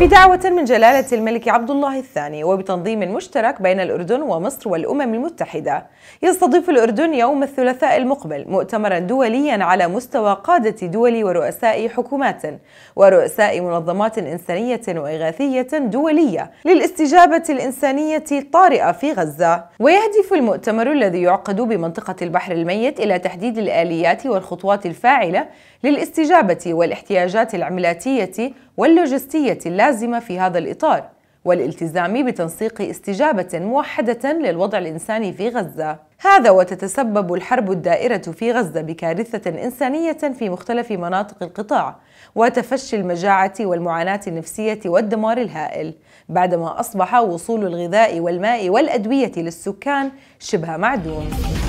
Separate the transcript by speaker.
Speaker 1: بدعوة من جلالة الملك عبد الله الثاني وبتنظيم مشترك بين الأردن ومصر والأمم المتحدة يستضيف الأردن يوم الثلاثاء المقبل مؤتمرا دوليا على مستوى قادة دول ورؤساء حكومات ورؤساء منظمات إنسانية وإغاثية دولية للاستجابة الإنسانية الطارئة في غزة ويهدف المؤتمر الذي يعقد بمنطقة البحر الميت إلى تحديد الآليات والخطوات الفاعلة للاستجابة والاحتياجات العملاتية واللوجستية اللازمة في هذا الإطار والالتزام بتنسيق استجابة موحدة للوضع الإنساني في غزة هذا وتتسبب الحرب الدائرة في غزة بكارثة إنسانية في مختلف مناطق القطاع وتفشي المجاعة والمعاناة النفسية والدمار الهائل بعدما أصبح وصول الغذاء والماء والأدوية للسكان شبه معدوم